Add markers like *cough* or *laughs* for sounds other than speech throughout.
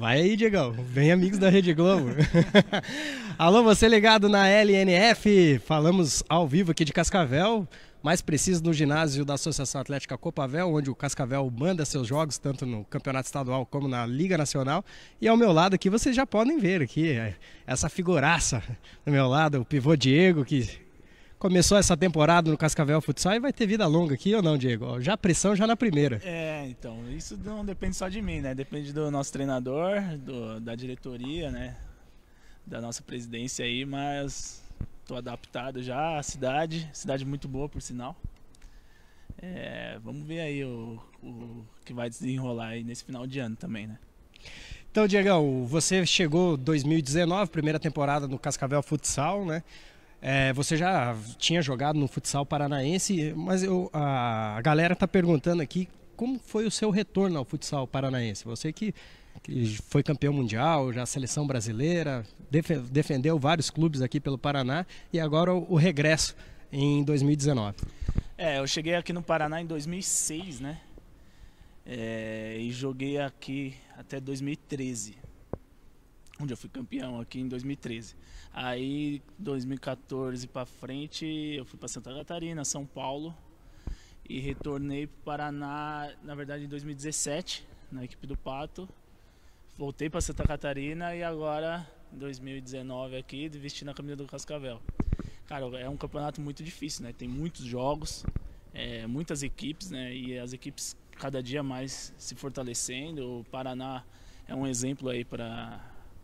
Vai aí, Diegão. Vem amigos da Rede Globo. *laughs* Alô, você ligado na LNF. Falamos ao vivo aqui de Cascavel, mais preciso no ginásio da Associação Atlética Copavel, onde o Cascavel manda seus jogos, tanto no Campeonato Estadual como na Liga Nacional. E ao meu lado aqui, vocês já podem ver aqui é, essa figuraça. Do meu lado, o pivô Diego, que começou essa temporada no Cascavel Futsal e vai ter vida longa aqui ou não, Diego? Já pressão já na primeira. É, então, isso não depende só de mim, né? Depende do nosso treinador, do, da diretoria, né? Da nossa presidência aí, mas tô adaptado já à cidade, cidade muito boa por sinal. É, vamos ver aí o, o que vai desenrolar aí nesse final de ano também, né? Então, Diegão, você chegou 2019, primeira temporada no Cascavel Futsal, né? É, você já tinha jogado no futsal paranaense, mas eu, a, a galera está perguntando aqui como foi o seu retorno ao futsal paranaense. Você que, que foi campeão mundial, já seleção brasileira, def, defendeu vários clubes aqui pelo Paraná e agora o, o regresso em 2019. É, eu cheguei aqui no Paraná em 2006, né? É, e joguei aqui até 2013 onde eu fui campeão aqui em 2013. Aí 2014 para frente eu fui para Santa Catarina, São Paulo e retornei para o Paraná, na verdade em 2017, na equipe do Pato. Voltei para Santa Catarina e agora em 2019 aqui vestindo a camisa do Cascavel. Cara, é um campeonato muito difícil, né? Tem muitos jogos, é, muitas equipes, né? E as equipes cada dia mais se fortalecendo. O Paraná é um exemplo aí para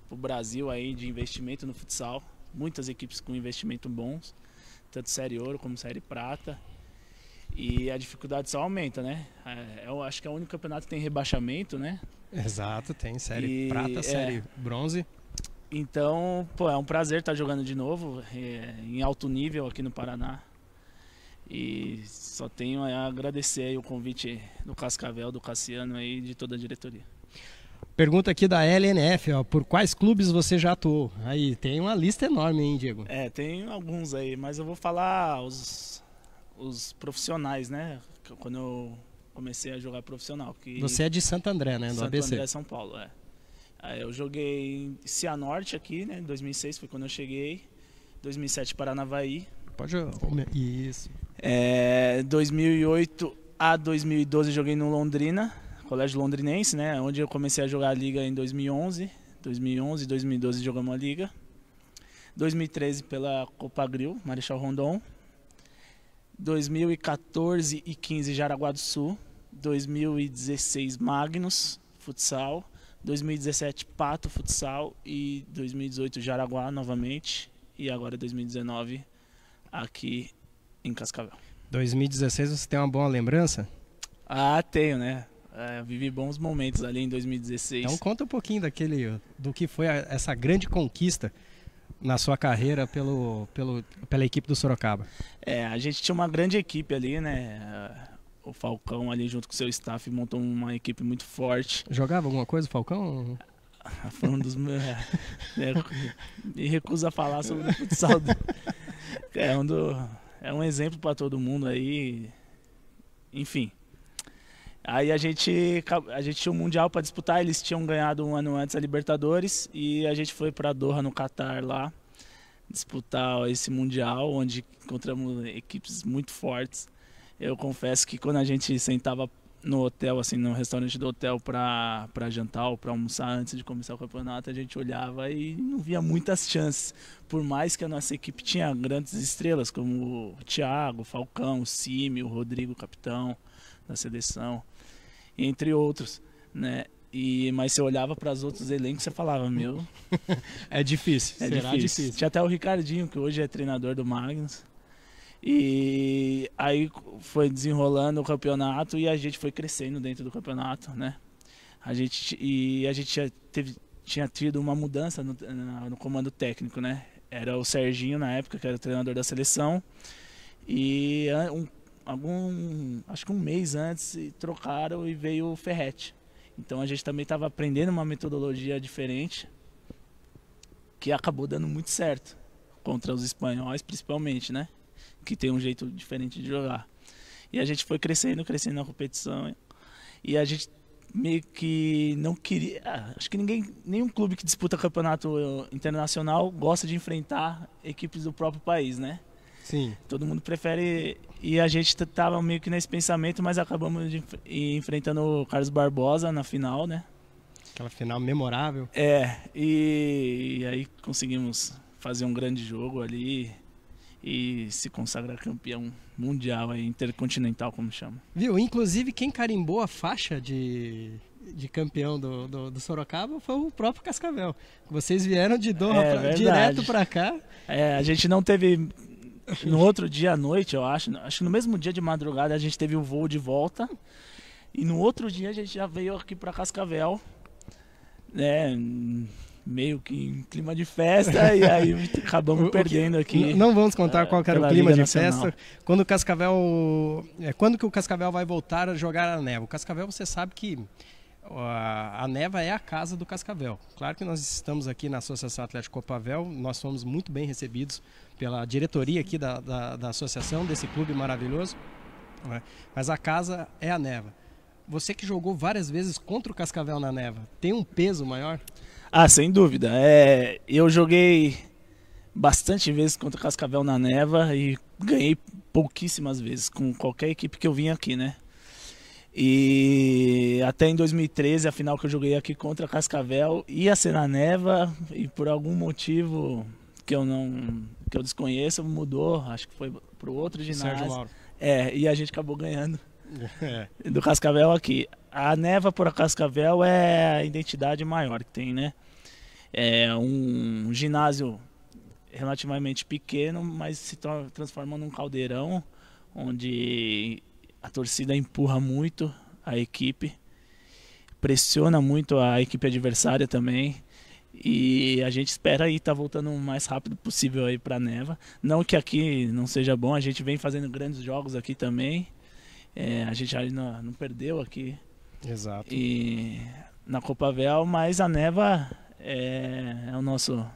para o Brasil aí de investimento no futsal. Muitas equipes com investimento bons, tanto série ouro como série prata. E a dificuldade só aumenta, né? É, eu acho que é o único campeonato que tem rebaixamento, né? Exato, tem série e, prata, é. série é, bronze. Então, pô, é um prazer estar jogando de novo é, em alto nível aqui no Paraná. E só tenho a agradecer o convite do Cascavel, do Cassiano e de toda a diretoria. Pergunta aqui da LNF, ó, por quais clubes você já atuou? Aí tem uma lista enorme, hein, Diego? É, tem alguns aí, mas eu vou falar os, os profissionais, né? Quando eu comecei a jogar profissional. Que... Você é de Santo André, né? Do Santo ABC. André, São Paulo, é. Aí eu joguei em Cianorte aqui, né? Em 2006 foi quando eu cheguei. 2007 Paranavaí. Pode Isso. É, 2008 a 2012 joguei no Londrina colégio londrinense, né? Onde eu comecei a jogar a liga em 2011. 2011, 2012 jogamos a liga. 2013 pela Copa Gril, Marechal Rondon. 2014 e 15 Jaraguá do Sul. 2016 Magnus, futsal. 2017 Pato, futsal. E 2018 Jaraguá novamente. E agora 2019 aqui em Cascavel. 2016 você tem uma boa lembrança? Ah, tenho, né? É, vivi bons momentos ali em 2016. Então conta um pouquinho daquele do que foi a, essa grande conquista na sua carreira pelo, pelo, pela equipe do Sorocaba. É, a gente tinha uma grande equipe ali, né? O Falcão ali junto com seu staff montou uma equipe muito forte. Jogava alguma coisa o Falcão? Ah, foi um dos meus. É, me recusa a falar sobre o futsal. *laughs* É um, do, é um exemplo para todo mundo aí. Enfim. Aí a gente, a gente tinha um Mundial para disputar, eles tinham ganhado um ano antes a Libertadores e a gente foi para Doha, no Catar, lá, disputar esse Mundial, onde encontramos equipes muito fortes. Eu confesso que quando a gente sentava no hotel, assim, no restaurante do hotel para jantar ou para almoçar antes de começar o campeonato, a gente olhava e não via muitas chances. Por mais que a nossa equipe tinha grandes estrelas, como o Thiago, o Falcão, o Cime, o Rodrigo, capitão da seleção entre outros, né? E, mas você olhava para os outros elencos e falava, meu. *laughs* é difícil. É difícil. difícil. Tinha até o Ricardinho, que hoje é treinador do Magnus. E aí foi desenrolando o campeonato e a gente foi crescendo dentro do campeonato, né? A gente, e a gente tinha, teve, tinha tido uma mudança no, no comando técnico, né? Era o Serginho na época, que era o treinador da seleção. E um algum, acho que um mês antes, e trocaram e veio o Ferrete. Então a gente também estava aprendendo uma metodologia diferente que acabou dando muito certo contra os espanhóis, principalmente, né? Que tem um jeito diferente de jogar. E a gente foi crescendo, crescendo na competição. E a gente meio que não queria, ah, acho que ninguém, nenhum clube que disputa campeonato eh, internacional gosta de enfrentar equipes do próprio país, né? Sim. Todo mundo prefere e a gente tava meio que nesse pensamento, mas acabamos de, enfrentando o Carlos Barbosa na final, né? Aquela final memorável. É, e, e aí conseguimos fazer um grande jogo ali e se consagrar campeão mundial, aí, intercontinental, como chama. Viu? Inclusive, quem carimbou a faixa de, de campeão do, do, do Sorocaba foi o próprio Cascavel. Vocês vieram de Doha é, pra, direto para cá. É, a gente não teve *laughs* no outro dia à noite, eu acho, acho que no mesmo dia de madrugada a gente teve o voo de volta. E no outro dia a gente já veio aqui para Cascavel, né? Meio que em clima de festa, e aí *laughs* acabamos perdendo aqui. Não vamos contar qual era o clima Liga de Nacional. festa. Quando o Cascavel. É, quando que o Cascavel vai voltar a jogar a neve? O Cascavel, você sabe que a Neva é a casa do Cascavel. Claro que nós estamos aqui na Associação Atlético Copavel, nós fomos muito bem recebidos pela diretoria aqui da, da, da associação, desse clube maravilhoso, né? mas a casa é a Neva. Você que jogou várias vezes contra o Cascavel na Neva, tem um peso maior? Ah, sem dúvida. É, eu joguei bastante vezes contra o Cascavel na Neva e ganhei pouquíssimas vezes com qualquer equipe que eu vim aqui, né? E até em 2013, a final que eu joguei aqui contra Cascavel, ia ser na Neva e por algum motivo que eu não que eu desconheço, mudou, acho que foi o outro ginásio. Sérgio Mauro. É, e a gente acabou ganhando. *laughs* É. Do Cascavel aqui. A Neva por Cascavel é a identidade maior que tem, né? É um ginásio relativamente pequeno, mas se transforma num caldeirão onde a torcida empurra muito a equipe, pressiona muito a equipe adversária também. E a gente espera aí estar tá voltando o mais rápido possível aí para Neva. Não que aqui não seja bom, a gente vem fazendo grandes jogos aqui também. É, a gente já não perdeu aqui. Exato. E na Copa Vel, mas a Neva é, é o nosso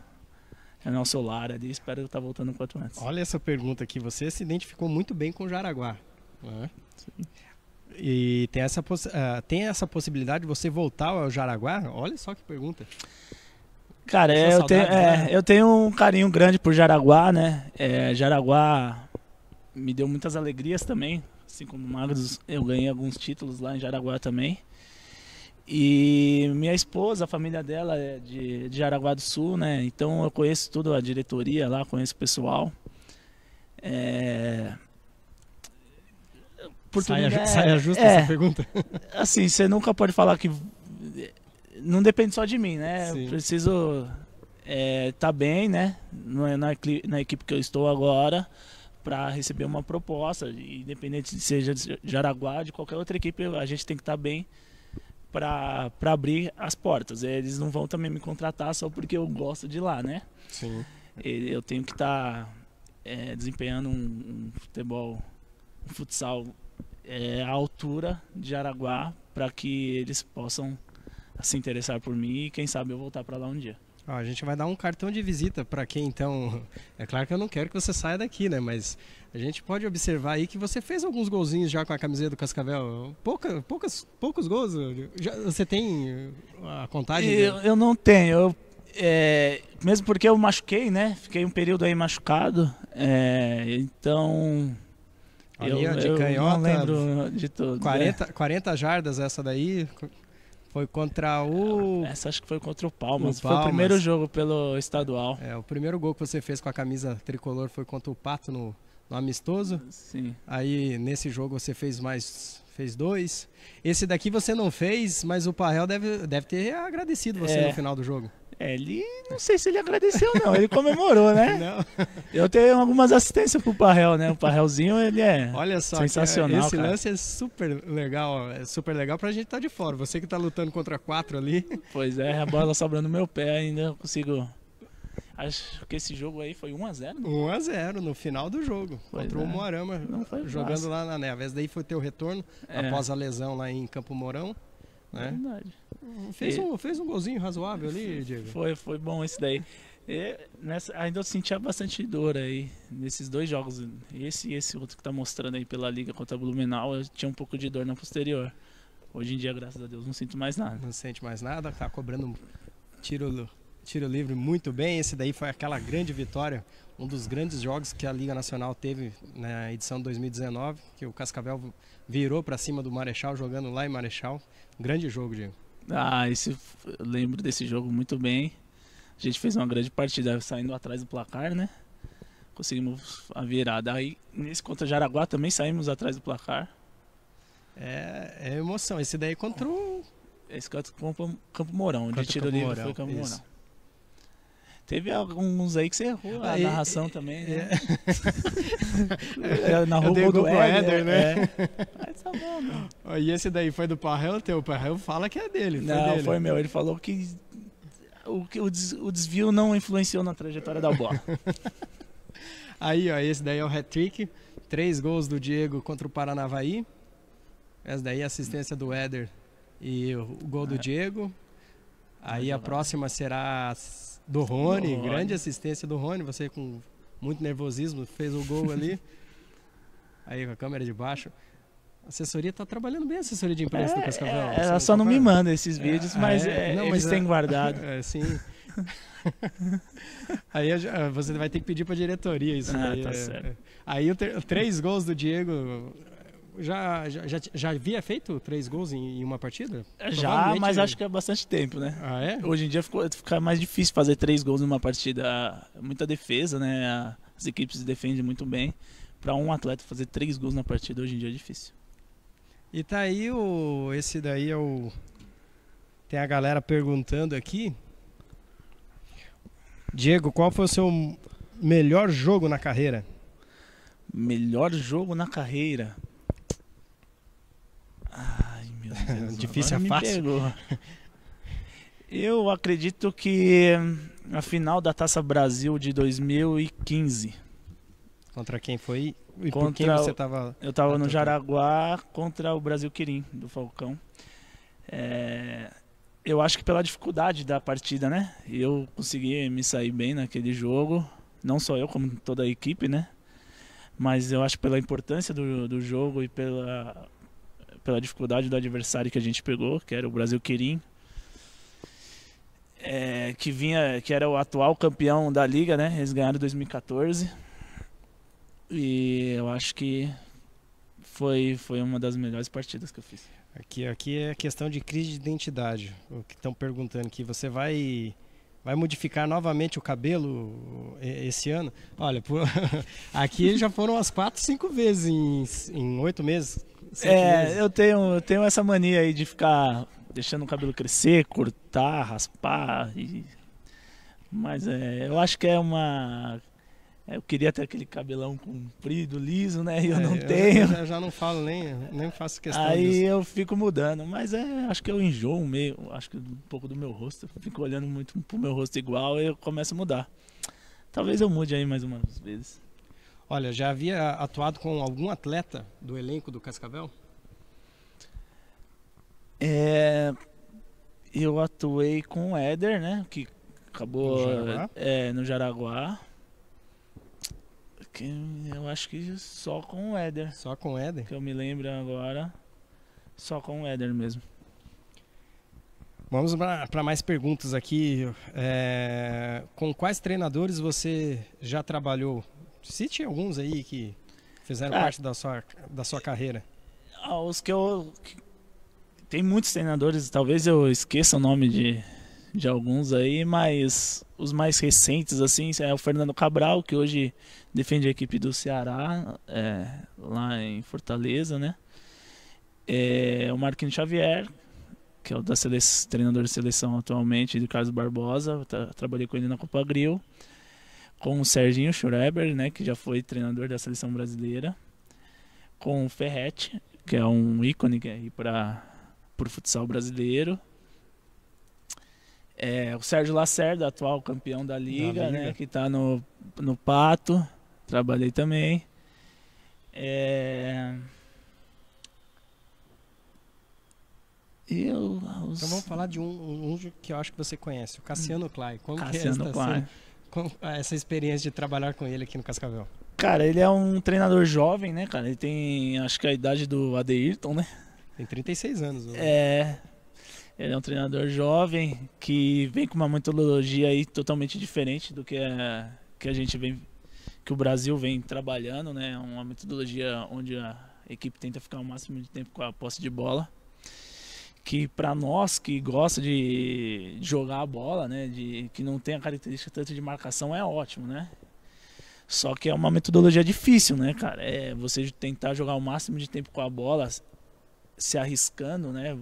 é nosso lar ali. Espero estar tá voltando quanto antes. Olha essa pergunta aqui. Você se identificou muito bem com o Jaraguá. Né? E tem essa, uh, tem essa possibilidade de você voltar ao Jaraguá? Olha só que pergunta. Cara, é, eu, tenho, é, eu tenho um carinho grande por Jaraguá, né? É, Jaraguá me deu muitas alegrias também. Assim como Magros, eu ganhei alguns títulos lá em Jaraguá também. E minha esposa, a família dela é de, de Jaraguá do Sul, né? Então eu conheço toda a diretoria lá, conheço o pessoal. É, oportunidade. Saia, saia justa é, essa pergunta? *laughs* Assim, você nunca pode falar que. Não depende só de mim, né? Sim. Eu preciso é, tá bem, né? É na, na, na, equipe que eu estou agora, para receber uma proposta, independente de seja de Araguá, de qualquer outra equipe, a gente tem que estar tá bem para abrir as portas. Eles não vão também me contratar só porque eu gosto de lá, né? Sim. Eu tenho que estar tá, é, desempenhando um, um futebol, um futsal é, a altura de Araguá para que eles possam se interessar por mim e quem sabe eu voltar para lá um dia. a gente vai dar um cartão de visita para quem então. É claro que eu não quero que você saia daqui, né? Mas a gente pode observar aí que você fez alguns golzinhos já com a camiseta do Cascavel. Pouca, poucas, poucos gols. Já, você tem uh, a contagem? Eu, eu não tenho. Eu, é, mesmo porque eu machuquei, né? Fiquei um período aí machucado. É, então Ali, eu, ó, é de eu não lembro de tudo. 40, né? 40 jardas essa daí. Foi contra o. Essa acho que foi contra o Palmas. o Palmas. Foi o primeiro jogo pelo estadual. É, o primeiro gol que você fez com a camisa tricolor foi contra o Pato no, no amistoso. Sim. Aí nesse jogo você fez mais. Fez dois. Esse daqui você não fez, mas o Parrel deve, deve ter agradecido você é. no final do jogo. Ele, não sei se ele agradeceu, não. Ele comemorou, né? *laughs* Não. Eu tenho algumas assistências pro Parrel, né? O Parrelzinho, ele é Olha só, sensacional. esse cara. lance é super legal. É super legal pra gente estar tá de fora. Você que tá lutando contra quatro ali. *laughs* Pois é, a bola sobrando no meu pé ainda. Eu consigo. Acho que esse jogo aí foi 1x0. 1x0 né? no final do jogo. Pois contra é. o Moarama. jogando fácil. lá na neve. Esse daí foi o retorno é. após a lesão lá em Campo Mourão. Né? Verdade. Fez, e... um, fez um golzinho razoável ali, Diego? Foi, foi bom esse daí. E nessa, ainda eu sentia bastante dor aí nesses dois jogos. Esse e esse outro que tá mostrando aí pela Liga contra a Blumenau, eu tinha um pouco de dor na posterior. Hoje em dia, graças a Deus, não sinto mais nada. Não sente mais nada, tá cobrando tiro, tiro livre muito bem. Esse daí foi aquela grande vitória, um dos grandes jogos que a Liga Nacional teve na edição 2019, que o Cascavel virou para cima do Marechal, jogando lá em Marechal. Grande jogo, Diego. Ah, esse, eu lembro desse jogo muito bem. A gente fez uma grande partida saindo atrás do placar, né? Conseguimos a virada. Aí, nesse contra Jaraguá também saímos atrás do placar. É, é emoção. Esse daí é contra o. Esse contra o Campo, Campo Mourão. De tiro livre foi Campo Isso. Mourão. Teve alguns aí que você errou a aí, narração também, né? É. *laughs* do Éder, é, né? É. *laughs* Mas tá bom, não. E esse daí foi do Parrel teu? O Parrel fala que é dele. Foi não, dele. foi meu. Ele falou que o, que o, desvio não influenciou na trajetória da bola. *laughs* aí, ó, esse daí é o hat-trick. Três gols do Diego contra o Paranavaí. Essa daí é a assistência do Éder e o, gol do é. Diego. Aí a próxima será do Rony, Rony, grande assistência do Rony. Você com muito nervosismo fez o gol ali. *laughs* Aí com a câmera de baixo. A assessoria está trabalhando bem a assessoria de imprensa é, do Cascavel. É, ela só não me manda esses é, vídeos, é, mas não, é, eles mas, têm é, guardado. *laughs* sim. aí você vai ter que pedir para a diretoria isso. Ah, aí, tá aí, o três gols do Diego já, já, já, havia feito três gols em, em uma partida? Já, mas acho que há é bastante tempo, né? Ah, é? Hoje em dia ficou, fica mais difícil fazer três gols em uma partida. Muita defesa, né? As equipes defendem muito bem. Para um atleta fazer três gols na partida hoje em dia é difícil. E tá aí o. Esse daí é o. Tem a galera perguntando aqui. Diego, qual foi o seu melhor jogo na carreira? Melhor jogo na carreira. Ai, meu Deus. Difícil é fácil. Eu acredito que hum, a final da Taça Brasil de 2015. Contra quem foi? E contra por quem você estava? Eu estava no Jaraguá contra o Brasil Quirim, do Falcão. É, eu acho que pela dificuldade da partida, né? Eu consegui me sair bem naquele jogo. Não só eu, como toda a equipe, né? Mas eu acho que pela importância do, do jogo e pela pela dificuldade do adversário que a gente pegou, que era o Brasil Quirim. É, que vinha, que era o atual campeão da liga, né? Eles ganharam em 2014. E eu acho que foi, foi uma das melhores partidas que eu fiz. Aqui, aqui é questão de crise de identidade. O que estão perguntando aqui, você vai vai modificar novamente o cabelo esse ano? Olha, por... *laughs* aqui já foram umas quatro, cinco vezes em oito meses. É, eu tenho, eu tenho essa mania aí de ficar deixando o cabelo crescer, cortar, raspar. E... Mas é, eu acho que é uma. É, eu queria ter aquele cabelão comprido, liso, né? E eu é, não eu tenho. Já, já não falo nem, nem faço questão Aí disso. eu fico mudando, mas é, acho que eu enjoo meio, acho que um pouco do meu rosto. Eu fico olhando muito pro meu rosto igual e eu começo a mudar. Talvez eu mude aí mais umas vezes. Olha, já havia atuado com algum atleta do elenco do Cascavel? É, eu atuei com o Éder, né? Que acabou no Jaraguá. É, no Jaraguá. Que eu acho que só com o Éder. Só com o Éder? Que eu me lembro agora. Só com o Éder mesmo. Vamos para mais perguntas aqui. É, com quais treinadores você já trabalhou Cite alguns aí que fizeram ah, parte da sua, da sua carreira. Ah, os que eu. Tem muitos treinadores, talvez eu esqueça o nome de, de alguns aí, mas os mais recentes, assim, é o Fernando Cabral, que hoje defende a equipe do Ceará, é, lá em Fortaleza, né? É, o Marquinhos Xavier, que é o da seleção, treinador de seleção atualmente, do Carlos Barbosa, tra trabalhei com ele na Copa Grill com o Serginho Schreiber, né, que já foi treinador da seleção brasileira, com o Ferret que é um ícone é aí para o futsal brasileiro. É, o Sérgio Lacerda, atual campeão da liga, liga. Né, que está no, no Pato, trabalhei também. É... Eu, os... Então vamos falar de um, um, que eu acho que você conhece, o Cassiano Clay. Como Cassiano que é Clay. Assim? com essa experiência de trabalhar com ele aqui no Cascavel? Cara, ele é um treinador jovem, né, cara? Ele tem, acho que é a idade do Adeirton, né? Tem 36 anos. Né? É. Ele é um treinador jovem que vem com uma metodologia aí totalmente diferente do que é que a gente vem que o Brasil vem trabalhando, né? É uma metodologia onde a equipe tenta ficar o máximo de tempo com a posse de bola que para nós que gosta de jogar a bola, né, de que não tem a característica tanto de marcação é ótimo, né? Só que é uma metodologia difícil, né, cara? É você tentar jogar o máximo de tempo com a bola, se arriscando, né?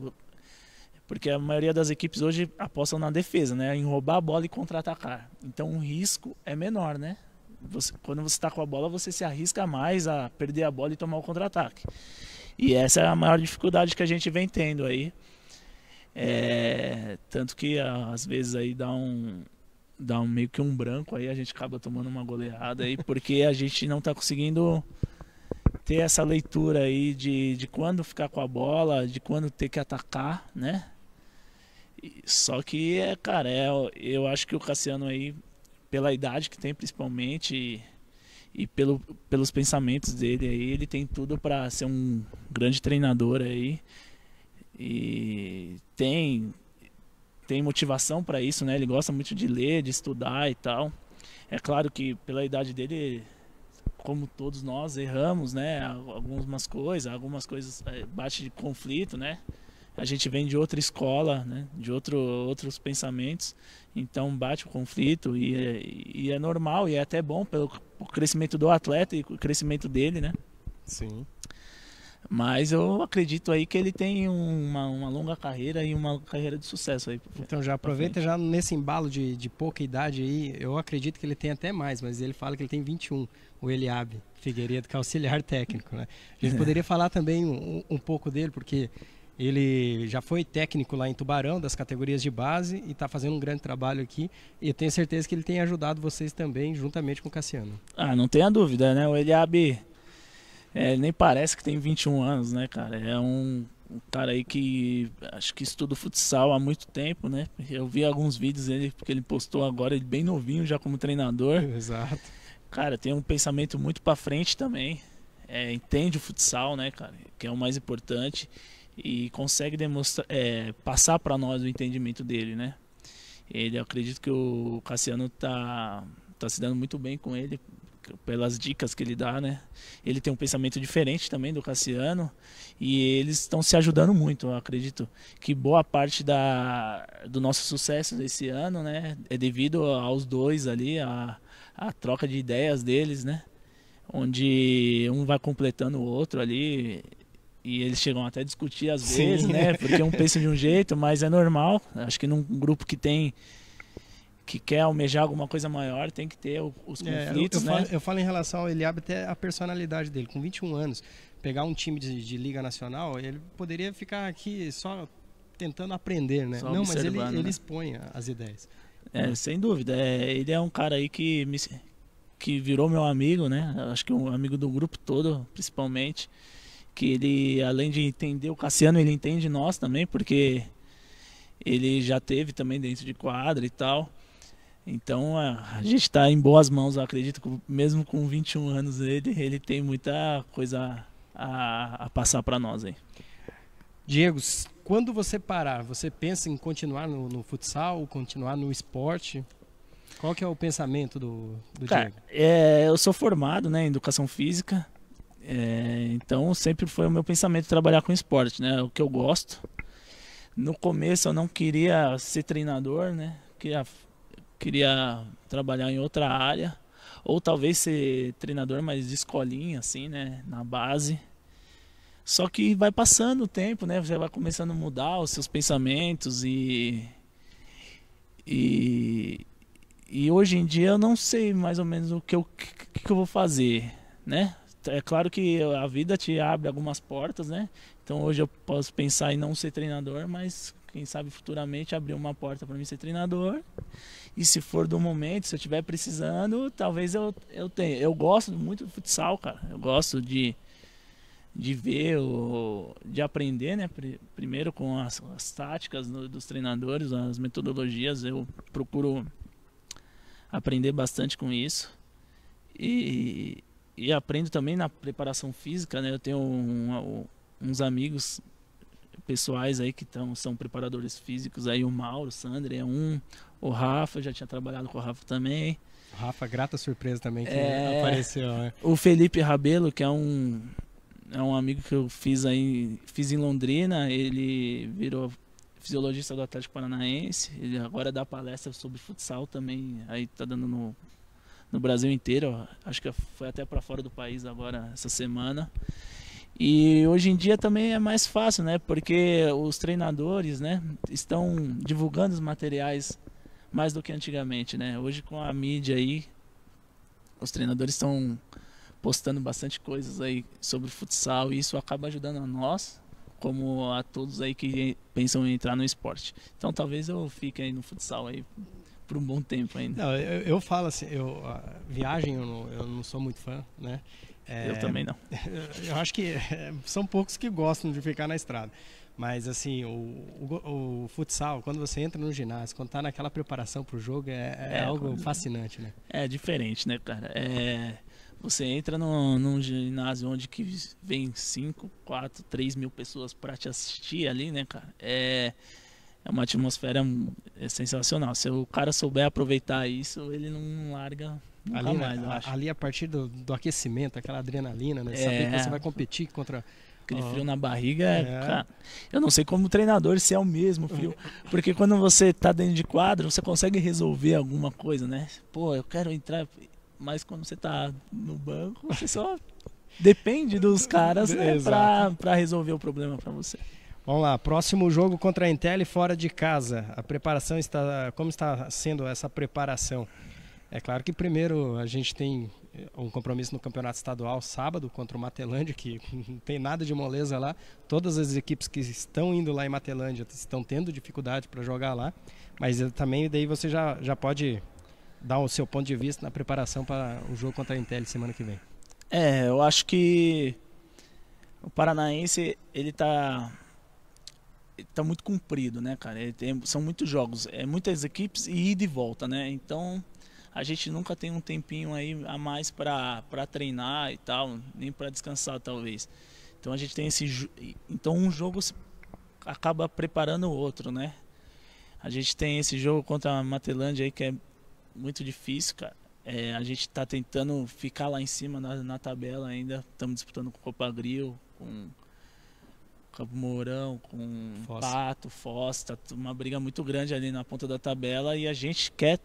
Porque a maioria das equipes hoje apostam na defesa, né? Em roubar a bola e contra-atacar. Então o risco é menor, né? Você, quando você está com a bola, você se arrisca mais a perder a bola e tomar o contra-ataque. E essa é a maior dificuldade que a gente vem tendo aí. É, tanto que às vezes aí dá um dá um meio que um branco aí a gente acaba tomando uma goleada aí porque a gente não está conseguindo ter essa leitura aí de, de quando ficar com a bola, de quando ter que atacar, né? Só que é, cara, é, eu acho que o Cassiano aí, pela idade que tem principalmente e, e pelo, pelos pensamentos dele aí, ele tem tudo para ser um grande treinador aí e tem tem motivação para isso, né? Ele gosta muito de ler, de estudar e tal. É claro que pela idade dele, como todos nós, erramos, né? Algumas coisas, algumas coisas é, bate de conflito, né? A gente vem de outra escola, né? De outro, outros pensamentos, então bate o conflito e é, e é normal e é até bom pelo crescimento do atleta e o crescimento dele, né? Sim. Mas eu acredito aí que ele tem uma, uma longa carreira e uma carreira de sucesso aí. Então já aproveita já nesse embalo de, de pouca idade aí, eu acredito que ele tem até mais, mas ele fala que ele tem 21, o Eliabe Figueiredo, que é auxiliar técnico, né? A gente é. *laughs* poderia falar também um, um pouco dele, porque ele já foi técnico lá em Tubarão, das categorias de base, e está fazendo um grande trabalho aqui. E eu tenho certeza que ele tem ajudado vocês também, juntamente com o Cassiano. Ah, não tenha dúvida, né? O Eliabe é, ele nem parece que tem 21 anos, né, cara? É um, um cara aí que acho que estuda futsal há muito tempo, né? Eu vi alguns vídeos dele que ele postou agora, ele bem novinho já como treinador. Exato. Cara, tem um pensamento muito para frente também. É, entende o futsal, né, cara? Que é o mais importante e consegue demonstrar, é, passar para nós o entendimento dele, né? Ele, acredito que o Cassiano tá tá se dando muito bem com ele pelas dicas que ele dá, né? Ele tem um pensamento diferente também do Cassiano e eles estão se ajudando muito. Eu acredito que boa parte da, do nosso sucesso desse ano, né, é devido aos dois ali, a, a troca de ideias deles, né? Onde um vai completando o outro ali e eles chegam até a discutir às vezes, Sim. né? Porque um pensa de um jeito, mas é normal. Acho que num grupo que tem que quer almejar alguma coisa maior, tem que ter os conflitos, é, eu, eu né? Falo, eu falo em relação ao abre até a personalidade dele. Com 21 anos, pegar um time de, de Liga Nacional, ele poderia ficar aqui só tentando aprender, né? Só Não, mas ele, né? ele expõe as ideias. É, hum. sem dúvida. É, ele é um cara aí que, me, que virou meu amigo, né? Acho que um amigo do grupo todo, principalmente. Que ele, além de entender o Cassiano, ele entende nós também, porque ele já teve também dentro de quadra e tal. Então a, gente está em boas mãos, eu acredito que mesmo com 21 anos ele, ele tem muita coisa a, a passar para nós hein Diego, quando você parar, você pensa em continuar no, no futsal, continuar no esporte? Qual que é o pensamento do, do Cara, Diego? É, eu sou formado né, em educação física, é, então sempre foi o meu pensamento trabalhar com esporte, né? É o que eu gosto. No começo eu não queria ser treinador, né? Queria queria trabalhar em outra área, ou talvez ser treinador, mais de escolinha, assim, né, na base. Só que vai passando o tempo, né, você vai começando a mudar os seus pensamentos e. E, e hoje em dia eu não sei mais ou menos o que eu, que, que eu vou fazer, né? É claro que a vida te abre algumas portas, né? Então hoje eu posso pensar em não ser treinador, mas quem sabe futuramente abrir uma porta para mim ser treinador e se for do momento, se eu estiver precisando, talvez eu, eu tenha. Eu gosto muito do futsal, cara. Eu gosto de, de ver, o, de aprender, né? Primeiro com as, as táticas dos treinadores, as metodologias. Eu procuro aprender bastante com isso. E, e aprendo também na preparação física, né? Eu tenho um, um, uns amigos pessoais aí que tão, são preparadores físicos aí, o Mauro, o Sandro é um, o Rafa, já tinha trabalhado com o Rafa também. O Rafa, grata surpresa também que é, apareceu, né? O Felipe Rabelo, que é um é um amigo que eu fiz aí, fiz em Londrina, ele virou fisiologista do Atlético Paranaense, ele agora dá palestra sobre futsal também, aí tá dando no no Brasil inteiro, ó, acho que foi até para fora do país agora essa semana. E hoje em dia também é mais fácil, né? Porque os treinadores, né, estão divulgando os materiais mais do que antigamente, né? Hoje com a mídia aí, os treinadores estão postando bastante coisas aí sobre futsal e isso acaba ajudando a nós, como a todos aí que pensam em entrar no esporte. Então talvez eu fique aí no futsal aí por um bom tempo ainda. Não, eu, eu falo assim, eu, viagem eu não, eu não sou muito fã, né? É, eu também não. *laughs* Eu acho que é, são poucos que gostam de ficar na estrada. Mas assim, o, o, o, futsal, quando você entra no ginásio, quando tá naquela preparação pro jogo, é, é, é algo quando... fascinante, né? É diferente, né, cara? É, você entra no, num ginásio onde que vem 5, 4, 3 mil pessoas para te assistir ali, né, cara? É é uma atmosfera é sensacional. Se o cara souber aproveitar isso, ele não larga ali, né, mais, acho. ali a partir do, do, aquecimento, aquela adrenalina, né? É. Saber que é. você vai competir contra aquele frio na barriga, é, é. cara, eu não sei como treinador se é o mesmo frio, porque quando você tá dentro de quadro, você consegue resolver alguma coisa, né? Pô, eu quero entrar, mas quando você tá no banco, você só depende dos caras, né, *laughs* para resolver o problema para você. Vamos lá, próximo jogo contra a Intel fora de casa. A preparação está. Como está sendo essa preparação? É claro que primeiro a gente tem eh, um compromisso no campeonato estadual sábado contra o Matelândia, que *laughs* não tem nada de moleza lá. Todas as equipes que estão indo lá em Matelândia estão tendo dificuldade para jogar lá. Mas eh, também daí você já, já pode dar o seu ponto de vista na preparação para o jogo contra a Intel semana que vem. É, eu acho que o Paranaense ele está tá muito comprido, né, cara? É, tem, são muitos jogos, é muitas equipes e ida e volta, né? Então a gente nunca tem um tempinho aí a mais para treinar e tal, nem para descansar talvez. Então a gente tem esse então um jogo acaba preparando o outro, né? A gente tem esse jogo contra a Matelândia aí que é muito difícil, cara. É, a gente está tentando ficar lá em cima na, na tabela ainda. Estamos disputando com o Copa Gril, com Campo Mourão, com Fossa. Pato, Fosta, uma briga muito grande ali na ponta da tabela e a gente quer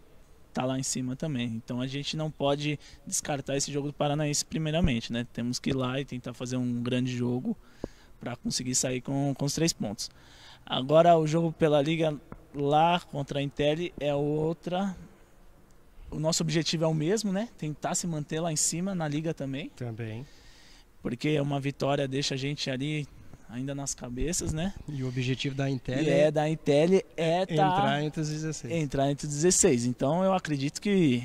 tá lá em cima também. Então a gente não pode descartar esse jogo do Paranaense primeiramente, né? Temos que ir lá e tentar fazer um grande jogo para conseguir sair com, com os três pontos. Agora o jogo pela liga lá contra a Intel é outra. O nosso objetivo é o mesmo, né? Tentar se manter lá em cima na liga também. Também. Porque uma vitória deixa a gente ali ainda nas cabeças, né? E o objetivo da Intel é, é, da Intel é tá, entrar entre os 16. Entrar entre os 16. Então eu acredito que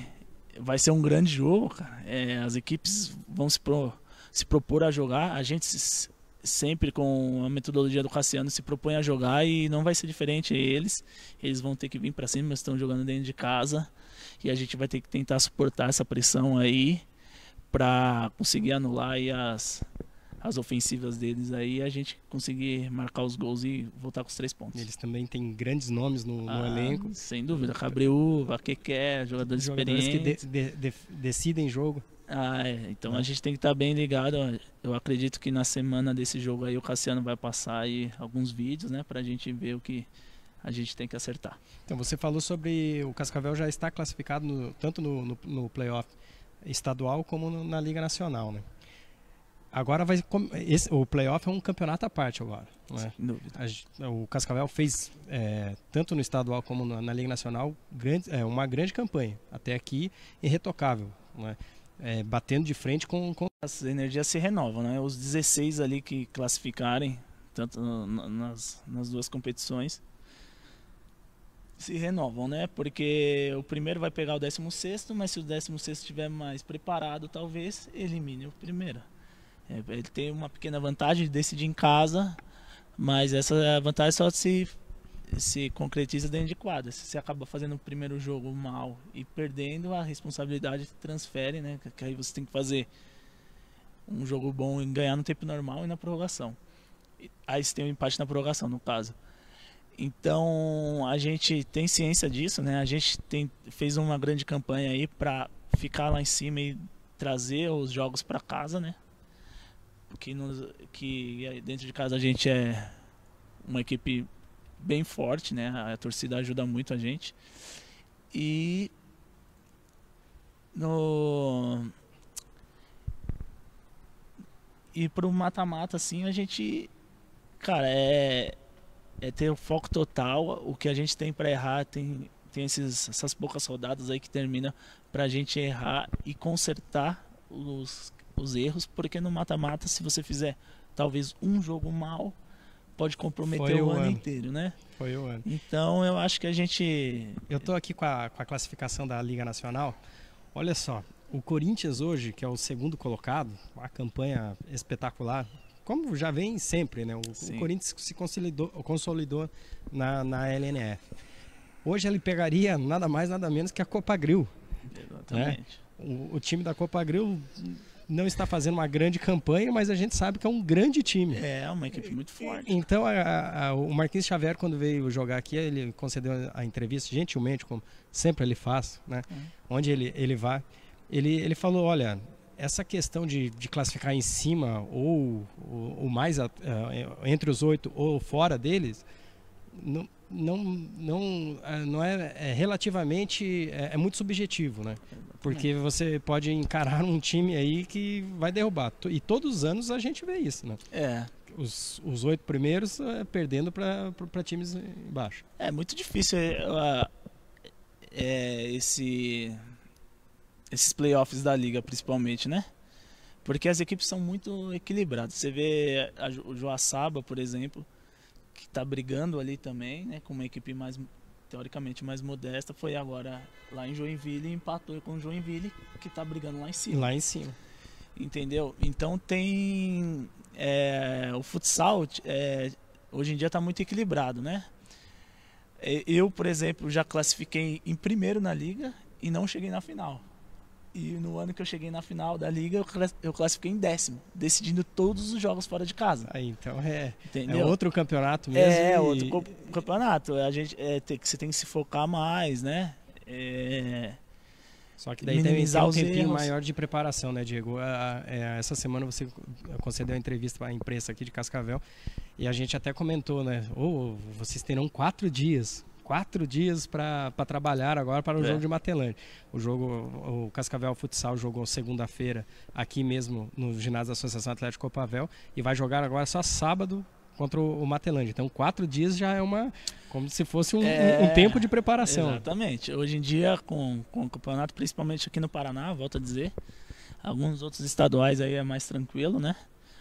vai ser um grande jogo, cara. É, as equipes vão se, pro, se propor a jogar, a gente se, sempre com a metodologia do Cassiano se propõe a jogar e não vai ser diferente eles. Eles vão ter que vir para cima, estão jogando dentro de casa e a gente vai ter que tentar suportar essa pressão aí para conseguir anular as as ofensivas deles aí a gente conseguir marcar os gols e voltar com os três pontos. Eles também têm grandes nomes no, ah, elenco. Sem dúvida, Cabreu, Vaquequé, jogadores, jogadores experientes. que de, de, de, decidem jogo. Ah, é. Então ah. a gente tem que estar tá bem ligado. Eu acredito que na semana desse jogo aí o Cassiano vai passar aí alguns vídeos, né, pra gente ver o que a gente tem que acertar. Então você falou sobre o Cascavel já está classificado no, tanto no, no, no playoff estadual como no, na Liga Nacional, né? agora vai esse, o playoff é um campeonato à parte agora né? A, o Cascavel fez é, tanto no estadual como na, na liga nacional grande, é, uma grande campanha até aqui irretocável né? é, batendo de frente com, com, as energias se renovam né os 16 ali que classificarem tanto no, nas, nas duas competições se renovam, né? Porque o primeiro vai pegar o 16 sexto, mas se o 16 estiver mais preparado, talvez elimine o primeiro. É, ele tem uma pequena vantagem de decidir em casa, mas essa vantagem só se se concretiza dentro de quadra. Se você acaba fazendo o primeiro jogo mal e perdendo, a responsabilidade transfere, né? Que aí você tem que fazer um jogo bom e ganhar no tempo normal e na prorrogação. Aí você tem um empate na prorrogação, no caso. Então, a gente tem ciência disso, né? A gente tem, fez uma grande campanha aí para ficar lá em cima e trazer os jogos para casa, né? que, nos, que é, dentro de casa a gente é uma equipe bem forte, né? A, torcida ajuda muito a gente. E no e pro mata-mata assim, a gente cara, é é ter o foco total, o que a gente tem para errar, tem tem esses, essas poucas rodadas aí que termina pra gente errar e consertar os os erros, porque no mata-mata, se você fizer talvez um jogo mal, pode comprometer o, o, ano, ano inteiro, né? Foi o ano. Então eu acho que a gente. Eu tô aqui com a, com a classificação da Liga Nacional. Olha só, o Corinthians hoje, que é o segundo colocado, a campanha espetacular, como já vem sempre, né? O, o Corinthians se consolidou, consolidou na, na LNF. Hoje ele pegaria nada mais, nada menos que a Copa Grill. Né? Exatamente. Né? O, o, time da Copa Grill não está fazendo uma grande campanha, mas a gente sabe que é um grande time. É, uma equipe muito forte. Então, a, a, o Marquinhos Xavier, quando veio jogar aqui, ele concedeu a entrevista gentilmente, como sempre ele faz, né? É. Onde ele, ele vai, ele, ele falou, olha, essa questão de, de classificar em cima ou o mais uh, entre os oito ou fora deles, não, não, não, é, não é, é relativamente é, é, muito subjetivo, né? Porque é. você pode encarar um time aí que vai derrubar. E todos os anos a gente vê isso, né? É. Os, os oito primeiros é, perdendo para times embaixo. É muito difícil é, é, esse, esses playoffs da liga, principalmente, né? Porque as equipes são muito equilibradas. Você vê a, o Joaçaba, por exemplo que está brigando ali também, né, com uma equipe mais teoricamente mais modesta, foi agora lá em Joinville e empatou com o Joinville, que está brigando lá em cima. Lá em cima. Entendeu? Então tem. É, o futsal é, hoje em dia está muito equilibrado, né? Eu, por exemplo, já classifiquei em primeiro na liga e não cheguei na final. E no ano que eu cheguei na final da liga, eu classifiquei em décimo, decidindo todos os jogos fora de casa. Aí, então é, é Entendeu? é outro campeonato mesmo. É, e... outro campeonato. A gente, é, tem, você tem que se focar mais, né? É... Só que daí tem um tempinho erros. maior de preparação, né, Diego? A, a, é, essa semana você concedeu uma entrevista à imprensa aqui de Cascavel e a gente até comentou, né? Ou oh, vocês terão quatro dias quatro dias para trabalhar agora para o é. jogo de Matelândia. O jogo, o Cascavel Futsal jogou segunda-feira aqui mesmo no ginásio da Associação Atlético Copavel e vai jogar agora só sábado contra o Matelândia. Então, quatro dias já é uma. como se fosse um, é, um tempo de preparação. Exatamente. Hoje em dia, com, com o campeonato, principalmente aqui no Paraná, volto a dizer, alguns outros estaduais aí é mais tranquilo, né?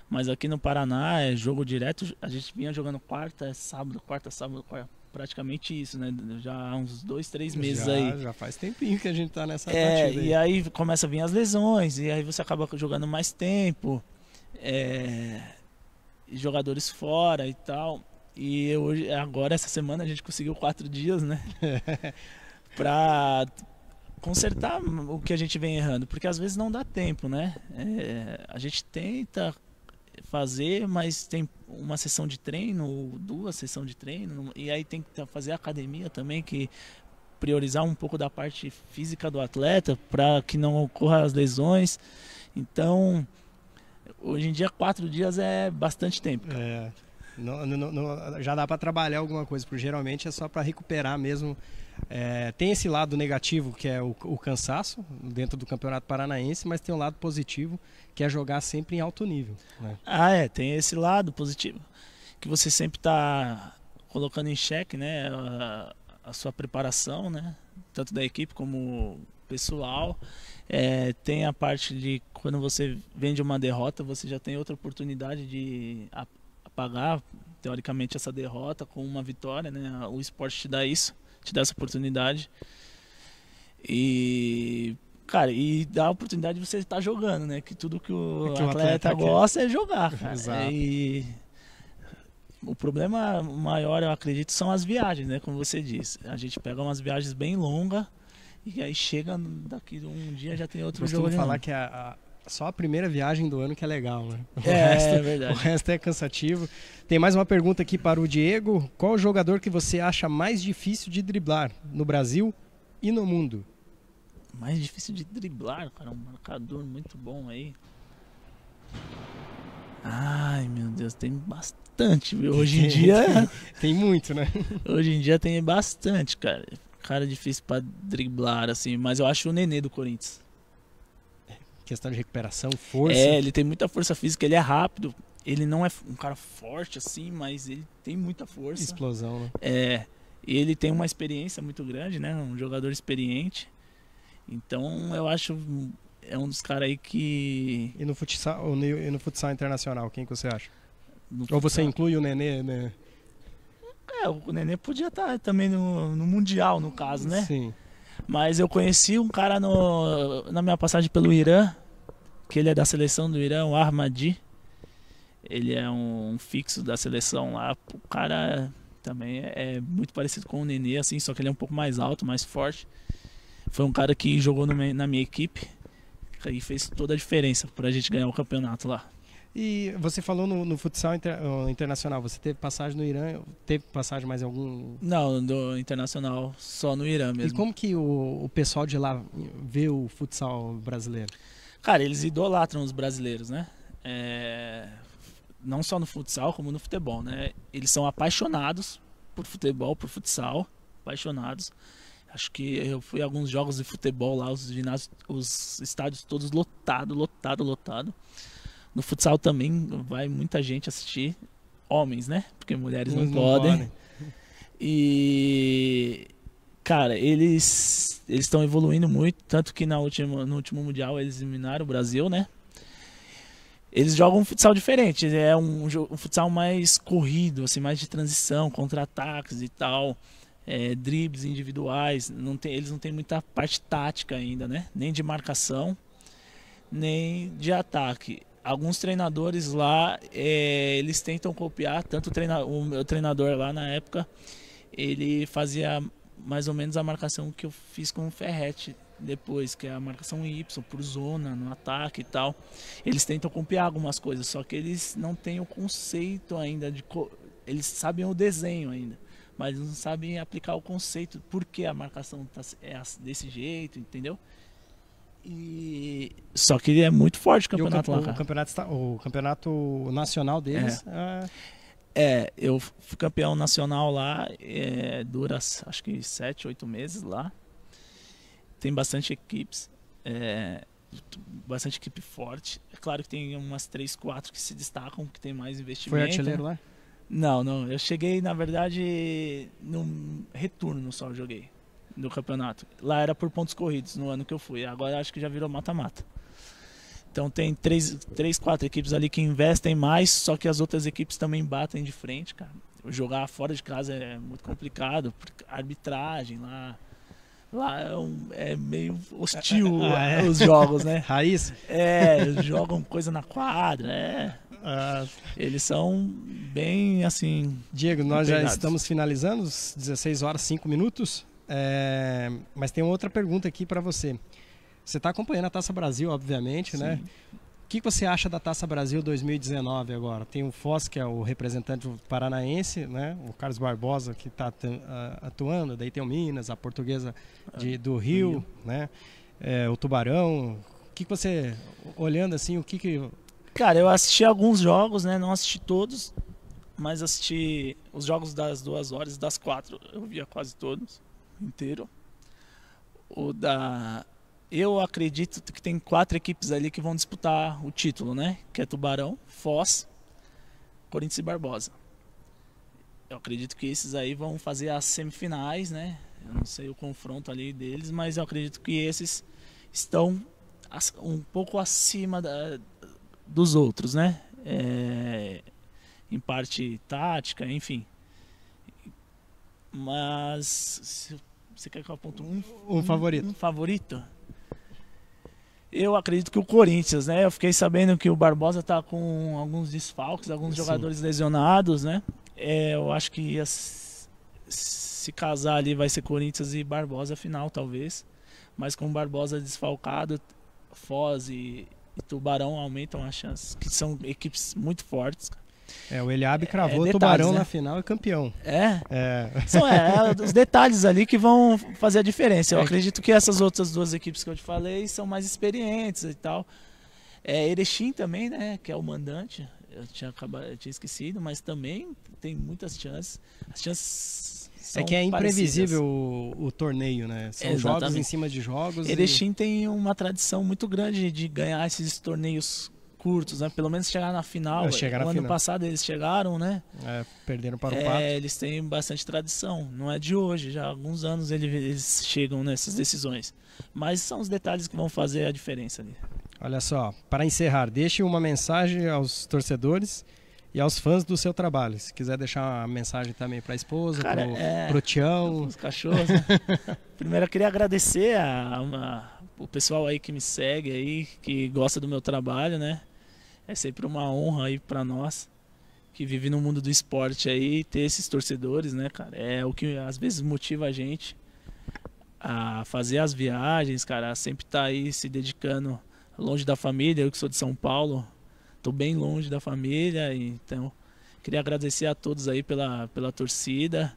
Mas aqui no Paraná é jogo direto. A gente vinha jogando quarta, é sábado, quarta, sábado, quarta, praticamente isso, né? Já há uns dois, três meses já, aí. Já faz tempinho que a gente tá nessa é, E aí. aí começa a vir as lesões, e aí você acaba jogando mais tempo, é, jogadores fora e tal. E hoje, agora, essa semana, a gente conseguiu quatro dias, né? *laughs* pra consertar o que a gente vem errando, porque às vezes não dá tempo, né? É, a gente tenta fazer, mas tem uma sessão de treino, duas sessões de treino, e aí tem que fazer academia também, que priorizar um pouco da parte física do atleta para que não ocorra as lesões. Então, hoje em dia, quatro dias é bastante tempo. É, não, não, não, já dá para trabalhar alguma coisa, porque geralmente é só para recuperar mesmo é, tem esse lado negativo que é o, o, cansaço dentro do Campeonato Paranaense, mas tem um lado positivo que é jogar sempre em alto nível. Né? Ah, é, tem esse lado positivo que você sempre está colocando em xeque, né, a, a, sua preparação, né, tanto da equipe como pessoal. É, tem a parte de quando você vende uma derrota, você já tem outra oportunidade de apagar teoricamente essa derrota com uma vitória, né? O esporte te dá isso te dá essa oportunidade. E cara, e dá a oportunidade de você estar tá jogando, né? Que tudo que o, é que atleta, atleta gosta é jogar, cara. Exato. E o problema maior, eu acredito, são as viagens, né? Como você disse. A gente pega umas viagens bem longas e aí chega daqui um dia já tem outro jogo. falar que a, a só a primeira viagem do ano que é legal, né? O é, resto, é verdade. O resto é cansativo. Tem mais uma pergunta aqui para o Diego. Qual jogador que você acha mais difícil de driblar no Brasil e no mundo? Mais difícil de driblar, cara. Um marcador muito bom aí. Ai, meu Deus, tem bastante, viu? Hoje em dia. *laughs* tem muito, né? Hoje em dia tem bastante, cara. Cara difícil para driblar, assim. Mas eu acho o Nenê do Corinthians questão de recuperação, força. É, ele tem muita força física, ele é rápido. Ele não é um cara forte assim, mas ele tem muita força. Explosão, né? É. Ele tem uma experiência muito grande, né? Um jogador experiente. Então, eu acho é um dos caras aí que. E no futsal, e no futsal internacional, quem que você acha? No Ou futsal... você inclui o Nenê, né? É, o Nenê podia estar tá também no, no Mundial, no caso, né? Sim. Mas eu conheci um cara no, na minha passagem pelo Irã, que ele é da seleção do Irã, o Armadi. Ele é um fixo da seleção lá. O cara também é, é muito parecido com o Nenê, assim, só que ele é um pouco mais alto, mais forte. Foi um cara que jogou no, na minha equipe e fez toda a diferença pra gente ganhar o campeonato lá. E você falou no, no futsal inter, internacional, você teve passagem no Irã, teve passagem mais em algum? Não, do internacional só no Irã mesmo. E como que o, o pessoal de lá vê o futsal brasileiro? Cara, eles idolatram os brasileiros, né? É... Não só no futsal, como no futebol, né? Eles são apaixonados por futebol, por futsal, apaixonados. Acho que eu fui a alguns jogos de futebol lá, os ginásios, os estádios todos lotados, lotados, lotados. No futsal também vai muita gente assistir, homens, né? Porque mulheres não, não podem. podem. E cara, eles eles estão evoluindo muito, tanto que na última no último mundial eles eliminaram o Brasil, né? Eles jogam um futsal diferente, é um, um futsal mais corrido, assim, mais de transição, contra-ataques e tal, é, dribles individuais. Não tem, eles não têm muita parte tática ainda, né? Nem de marcação, nem de ataque alguns treinadores lá, é, eles tentam copiar, tanto o, treina, o meu treinador lá na época, ele fazia mais ou menos a marcação que eu fiz com o Ferrete depois, que é a marcação Y, por zona, no ataque e tal. Eles tentam copiar algumas coisas, só que eles não têm o conceito ainda de. Co... Eles sabem o desenho ainda, mas não sabem aplicar o conceito, porque a marcação tá, é desse jeito, entendeu? E... Só que ele é muito forte o campeonato o lá. O campeonato, está, o campeonato nacional deles. É. É... é eu fui campeão nacional lá, é, dura acho que sete, oito meses lá. Tem bastante equipes, é, bastante equipe forte. É claro que tem umas três, quatro que se destacam, que tem mais investimento. Foi artilheiro lá? Não, não. Eu cheguei, na verdade, no retorno só joguei do campeonato. Lá era por pontos corridos no ano que eu fui. Agora acho que já virou mata-mata. Então tem três, três, quatro equipes ali que investem mais, só que as outras equipes também batem de frente, cara. Jogar fora de casa é muito complicado, arbitragem lá. Lá é, um, é meio hostil ah, *laughs* é. é, é. os jogos, né? *laughs* Raiz? É, jogam coisa na quadra, é. Ah. Eles são bem assim. Diego, nós já estamos finalizando, 16 horas 5 minutos. É, mas tem outra pergunta aqui para você. Você está acompanhando a Taça Brasil, obviamente, né? Sim. né? O que você acha da Taça Brasil 2019 agora? Tem o Foz, que é o representante paranaense, né? o Carlos Barbosa, que está ah, atuando, daí tem o Minas, a portuguesa de, é, do Rio, Rio. né? É, o Tubarão. O que você, olhando assim, o que, que. Cara, eu assisti alguns jogos, né? não assisti todos, mas assisti os jogos das duas horas das quatro, eu via quase todos inteiro. O da eu acredito que tem quatro equipes ali que vão disputar o título, né? Que é Tubarão, Foz, Corinthians e Barbosa. Eu acredito que esses aí vão fazer as semifinais, né? Eu não sei o confronto ali deles, mas eu acredito que esses estão um pouco acima da, dos outros, né? É, em parte tática, enfim. Mas você quer que eu aponte um, um, um favorito? Um favorito? Eu acredito que o Corinthians, né? Eu fiquei sabendo que o Barbosa tá com alguns desfalques, alguns Sim. jogadores lesionados, né? É, eu acho que ia se casar ali vai ser Corinthians e Barbosa final, talvez. Mas com o Barbosa desfalcado, Foz e, e Tubarão aumentam as chances, que são equipes muito fortes. É, o Eliabe é, cravou é, detalhes, Tubarão né? na final e campeão. É? é. São é, é os detalhes ali que vão fazer a diferença. Eu é. acredito que essas outras duas equipes que eu te falei são mais experientes e tal. É, Erechim também, né, que é o mandante. Eu tinha, acabado, eu tinha esquecido, mas também tem muitas chances. As chances são é que é imprevisível o, o, torneio, né? São Exatamente. jogos em cima de jogos. Erechim e... tem uma tradição muito grande de ganhar esses torneios curtos, né? Pelo menos chegar na final. É, chegar no ano final. passado eles chegaram, né? É, perderam para o é, Pato. Eles têm bastante tradição. Não é de hoje, já há alguns anos eles chegam nessas decisões. Mas são os detalhes que vão fazer a diferença ali. Olha só, para encerrar, deixe uma mensagem aos torcedores e aos fãs do seu trabalho. Se quiser deixar uma mensagem também para a esposa, para o é, Tião. Os cachorros. Né? *laughs* Primeiro, eu queria agradecer a, a, o pessoal aí que me segue, aí, que gosta do meu trabalho, né? É sempre uma honra aí para nós que vive no mundo do esporte aí ter esses torcedores, né, cara? É o que às vezes motiva a gente a fazer as viagens, cara, sempre tá aí se dedicando longe da família, eu que sou de São Paulo, tô bem longe da família, então queria agradecer a todos aí pela, pela torcida,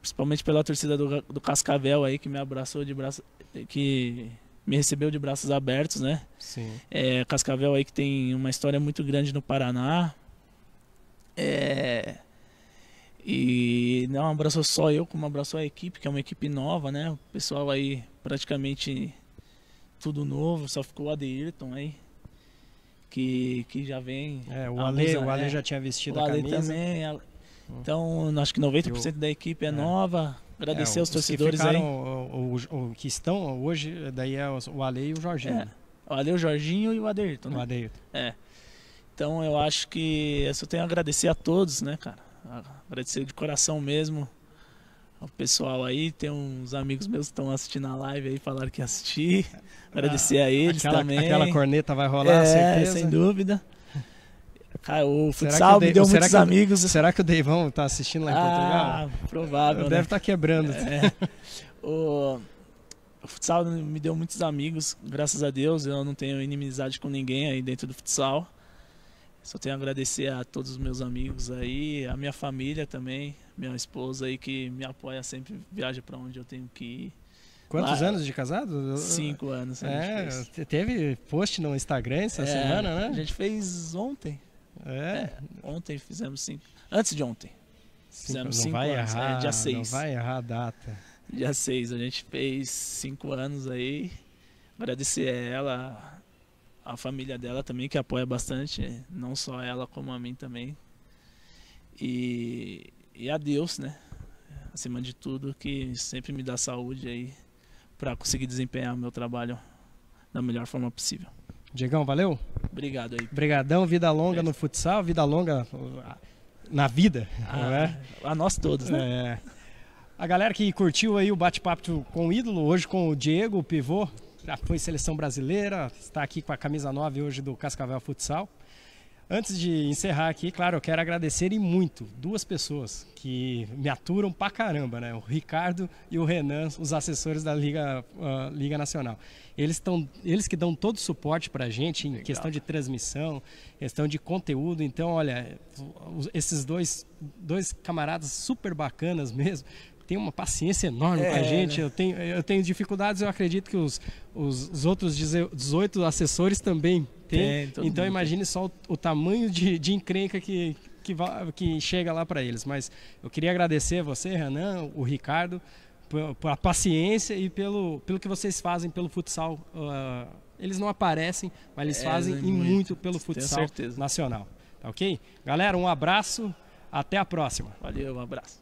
principalmente pela torcida do, do Cascavel aí que me abraçou de braço que me recebeu de braços abertos, né? Sim. É, Cascavel aí que tem uma história muito grande no Paraná. É... E não abraçou só eu, como abraçou a equipe, que é uma equipe nova, né? O pessoal aí praticamente tudo novo, só ficou o Adilton aí. Que, que já vem. É, o Ale, o Ale é, já tinha vestido o Ale a camisa. também. Hum. Então, acho que 90% da equipe é, é. nova. Agradecer é, aos torcedores que ficaram, aí. O, o, o, que estão hoje, daí é o Ale e o Jorginho. É, o Ale, o Jorginho e o Adeirton. Né? O É. Então eu acho que eu só tenho a agradecer a todos, né, cara? Agradecer de coração mesmo ao pessoal aí. Tem uns amigos meus que estão assistindo a live aí, falaram que assisti. *laughs* Agradecer a ah, eles aquela, também. Aquela corneta vai rolar, é, certeza. sem dúvida. Cara, o futsal me deu muitos amigos. será que o Deivão tá assistindo lá em ah, Portugal? Ah, provável. Deve estar né? tá quebrando. É. *laughs* o, o futsal me deu muitos amigos, graças a Deus. Eu não tenho inimizade com ninguém aí dentro do futsal. Só tenho a agradecer a todos os meus amigos aí, a minha família também, minha esposa aí que me apoia sempre, viaja para onde eu tenho que ir. Quantos Lá, anos de casado? Cinco anos. É, teve post no Instagram essa é, semana, né? A gente fez ontem. É? é ontem fizemos cinco. Antes de ontem. Fizemos cinco, não cinco anos. É, errar, é, dia 6. Não vai errar a data. Dia 6. A gente fez cinco anos aí. Agradecer a ela, a família dela também, que apoia bastante. Não só ela, como a mim também. E, e a Deus, né? Acima de tudo, que sempre me dá saúde aí para conseguir desempenhar o meu trabalho da melhor forma possível. Diegão, valeu? Obrigado aí. Obrigadão, vida longa é. no futsal, vida longa ah, na vida. Ah, é? A nós todos, né? É. A galera que curtiu aí o bate-papo com o ídolo, hoje com o Diego, o pivô, já foi seleção brasileira, está aqui com a camisa 9 hoje do Cascavel Futsal. Antes de encerrar aqui, claro, eu quero agradecer e muito duas pessoas que me aturam pra caramba, né? O Ricardo e o Renan, os assessores da Liga, uh, Liga Nacional. Eles, tão, eles que dão todo o suporte pra gente em Legal. questão de transmissão, questão de conteúdo. Então, olha, esses dois, dois camaradas super bacanas mesmo, tem uma paciência enorme é, com a gente. Né? Eu, tenho, eu tenho dificuldades, eu acredito que os, os, os outros 18 assessores também tem. tem então imagine só o, o, tamanho de, de encrenca que, que, que chega lá para eles. Mas eu queria agradecer a você, Renan, o Ricardo, pela paciência e pelo, pelo que vocês fazem pelo futsal. Uh, eles não aparecem, mas eles é, fazem é muito, e muito pelo futsal nacional. Tá ok? Galera, um abraço. Até a próxima. Valeu, um abraço.